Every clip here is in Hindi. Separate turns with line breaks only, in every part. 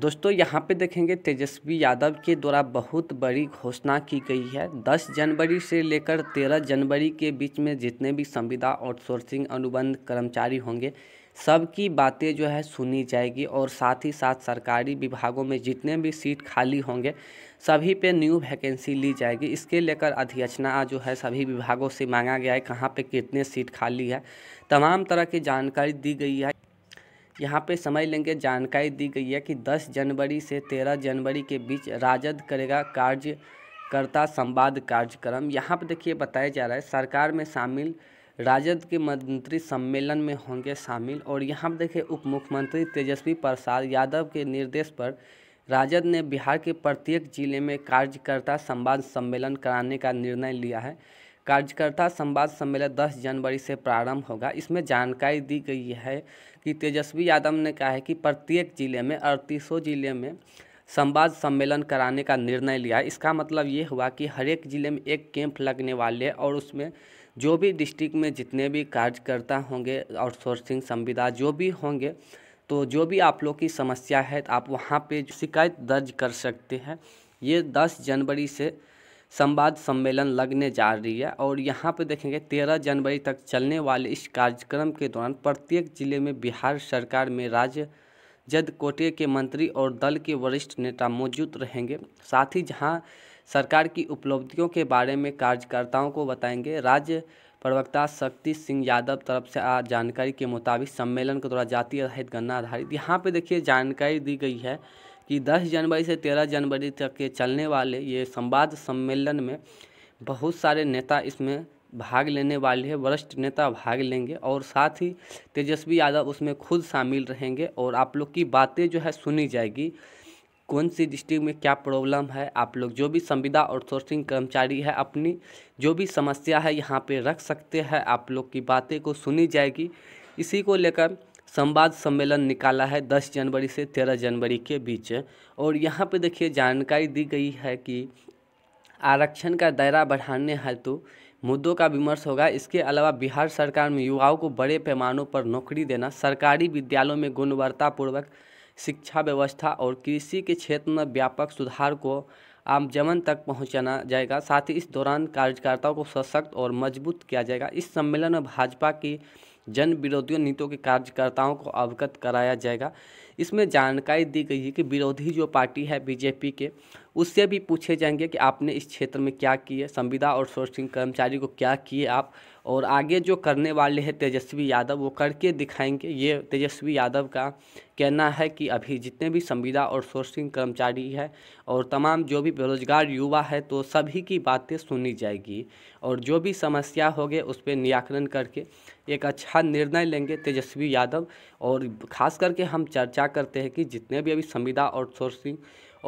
दोस्तों यहाँ पे देखेंगे तेजस्वी यादव के द्वारा बहुत बड़ी घोषणा की गई है 10 जनवरी से लेकर 13 जनवरी के बीच में जितने भी संविदा आउटसोर्सिंग अनुबंध कर्मचारी होंगे सबकी बातें जो है सुनी जाएगी और साथ ही साथ सरकारी विभागों में जितने भी सीट खाली होंगे सभी पे न्यू वैकेंसी ली जाएगी इसके लेकर अध्यक्षना जो है सभी विभागों से मांगा गया है कहाँ पे कितने सीट खाली है तमाम तरह की जानकारी दी गई है यहाँ पे समझ लेंगे जानकारी दी गई है कि 10 जनवरी से 13 जनवरी के बीच राजद करेगा कार्यकर्ता संवाद कार्यक्रम यहाँ पे देखिए बताया जा रहा है सरकार में शामिल राजद के मंत्री सम्मेलन में होंगे शामिल और यहाँ पर देखिए उप मुख्यमंत्री तेजस्वी प्रसाद यादव के निर्देश पर राजद ने बिहार के प्रत्येक जिले में कार्यकर्ता संवाद सम्मेलन कराने का निर्णय लिया है कार्यकर्ता संवाद सम्मेलन 10 जनवरी से प्रारंभ होगा इसमें जानकारी दी गई है कि तेजस्वी यादव ने कहा है कि प्रत्येक जिले में अड़तीसों जिले में संवाद सम्मेलन कराने का निर्णय लिया इसका मतलब ये हुआ कि हर एक ज़िले में एक कैंप लगने वाले और उसमें जो भी डिस्ट्रिक्ट में जितने भी कार्यकर्ता होंगे आउटसोर्सिंग संविदा जो भी होंगे तो जो भी आप लोग की समस्या है तो आप वहाँ पे शिकायत दर्ज कर सकते हैं ये 10 जनवरी से संवाद सम्मेलन लगने जा रही है और यहाँ पे देखेंगे तेरह जनवरी तक चलने वाले इस कार्यक्रम के दौरान प्रत्येक जिले में बिहार सरकार में राज्य जद कोटे के मंत्री और दल के वरिष्ठ नेता मौजूद रहेंगे साथ ही जहाँ सरकार की उपलब्धियों के बारे में कार्यकर्ताओं को बताएंगे राज्य प्रवक्ता शक्ति सिंह यादव तरफ से आ जानकारी के मुताबिक सम्मेलन के द्वारा जातीय आधारित गन्ना आधारित यहाँ पे देखिए जानकारी दी गई है कि 10 जनवरी से 13 जनवरी तक के चलने वाले ये संवाद सम्मेलन में बहुत सारे नेता इसमें भाग लेने वाले हैं वरिष्ठ नेता भाग लेंगे और साथ ही तेजस्वी यादव उसमें खुद शामिल रहेंगे और आप लोग की बातें जो है सुनी जाएगी कौन सी डिस्ट्रिक्ट में क्या प्रॉब्लम है आप लोग जो भी संविदा आउटसोर्सिंग कर्मचारी है अपनी जो भी समस्या है यहाँ पे रख सकते हैं आप लोग की बातें को सुनी जाएगी इसी को लेकर संवाद सम्मेलन निकाला है 10 जनवरी से 13 जनवरी के बीच और यहाँ पे देखिए जानकारी दी गई है कि आरक्षण का दायरा बढ़ाने हेतु मुद्दों का विमर्श होगा इसके अलावा बिहार सरकार में युवाओं को बड़े पैमानों पर नौकरी देना सरकारी विद्यालयों में गुणवत्तापूर्वक शिक्षा व्यवस्था और कृषि के क्षेत्र में व्यापक सुधार को आमजमन तक पहुंचाना जाएगा साथ ही इस दौरान कार्यकर्ताओं को सशक्त और मजबूत किया जाएगा इस सम्मेलन में भाजपा की जन विरोधी नीतियों के कार्यकर्ताओं को अवगत कराया जाएगा इसमें जानकारी दी गई है कि विरोधी जो पार्टी है बीजेपी के उससे भी पूछे जाएंगे कि आपने इस क्षेत्र में क्या किए संविदा और सोर्सिंग कर्मचारी को क्या किए आप और आगे जो करने वाले हैं तेजस्वी यादव वो करके दिखाएंगे ये तेजस्वी यादव का कहना है कि अभी जितने भी संविदा और सोर्सिंग कर्मचारी है और तमाम जो भी बेरोजगार युवा है तो सभी की बातें सुनी जाएगी और जो भी समस्या होगी उस पर निराकरण करके एक अच्छा निर्णय लेंगे तेजस्वी यादव और खास करके हम चर्चा करते हैं कि जितने भी अभी संविदा और सोर्सिंग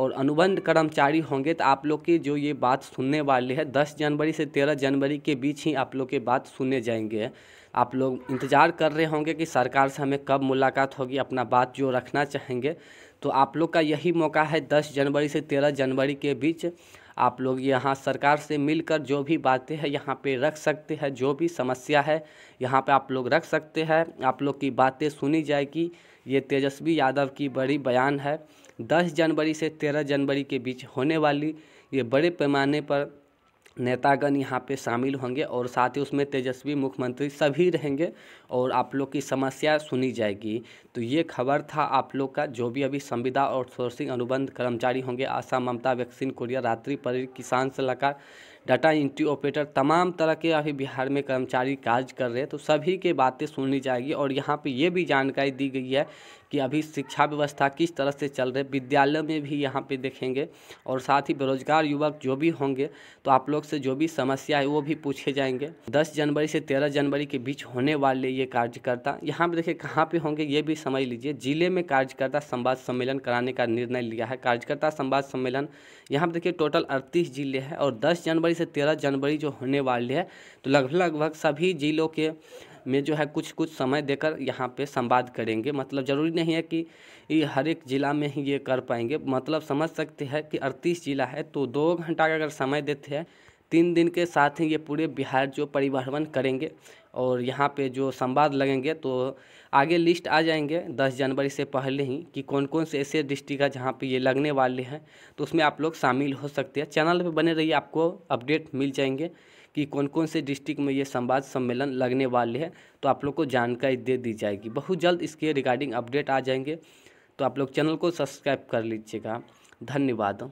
और अनुबंध कर्मचारी होंगे तो आप लोग की जो ये बात सुनने वाली है दस जनवरी से तेरह जनवरी के बीच ही आप लोग के बात सुनने जाएंगे आप लोग इंतज़ार कर रहे होंगे कि सरकार से हमें कब मुलाकात होगी अपना बात जो रखना चाहेंगे तो आप लोग का यही मौका है दस जनवरी से तेरह जनवरी के बीच आप लोग यहाँ सरकार से मिलकर जो भी बातें हैं यहाँ पे रख सकते हैं जो भी समस्या है यहाँ पे आप लोग रख सकते हैं आप लोग की बातें सुनी जाएगी ये तेजस्वी यादव की बड़ी बयान है 10 जनवरी से 13 जनवरी के बीच होने वाली ये बड़े पैमाने पर नेतागण यहाँ पे शामिल होंगे और साथ ही उसमें तेजस्वी मुख्यमंत्री सभी रहेंगे और आप लोग की समस्या सुनी जाएगी तो ये खबर था आप लोग का जो भी अभी संविदा आउटसोर्सिंग अनुबंध कर्मचारी होंगे आशा ममता वैक्सीन कुरियर रात्रि पर किसान से लगा डाटा एंट्री ऑपरेटर तमाम तरह के अभी बिहार में कर्मचारी कार्य कर रहे हैं तो सभी के बातें सुनी जाएगी और यहाँ पे ये भी जानकारी दी गई है कि अभी शिक्षा व्यवस्था किस तरह से चल रही है विद्यालय में भी यहाँ पे देखेंगे और साथ ही बेरोजगार युवक जो भी होंगे तो आप लोग से जो भी समस्या है वो भी पूछे जाएंगे दस जनवरी से तेरह जनवरी के बीच होने वाले ये कार्यकर्ता यहाँ पर देखिए कहाँ पर होंगे ये भी समझ लीजिए जिले में कार्यकर्ता संवाद सम्मेलन कराने का निर्णय लिया है कार्यकर्ता संवाद सम्मेलन यहाँ पर देखिए टोटल अड़तीस जिले हैं और दस जनवरी से तेरह जनवरी जो होने वाले है तो लगभग लगभग सभी जिलों के में जो है कुछ कुछ समय देकर यहाँ पे संवाद करेंगे मतलब ज़रूरी नहीं है कि ये हर एक ज़िला में ही ये कर पाएंगे मतलब समझ सकते हैं कि अड़तीस ज़िला है तो दो घंटा का अगर समय देते हैं तीन दिन के साथ ही ये पूरे बिहार जो परिवहन करेंगे और यहाँ पे जो संवाद लगेंगे तो आगे लिस्ट आ जाएंगे दस जनवरी से पहले ही कि कौन कौन से ऐसे डिस्ट्रिक्ट है जहाँ पे ये लगने वाले हैं तो उसमें आप लोग शामिल हो सकते हैं चैनल पे बने रहिए आपको अपडेट मिल जाएंगे कि कौन कौन से डिस्ट्रिक्ट में ये संवाद सम्मेलन लगने वाले हैं तो आप लोग को जानकारी दे दी जाएगी बहुत जल्द इसके रिगार्डिंग अपडेट आ जाएंगे तो आप लोग चैनल को सब्सक्राइब कर लीजिएगा धन्यवाद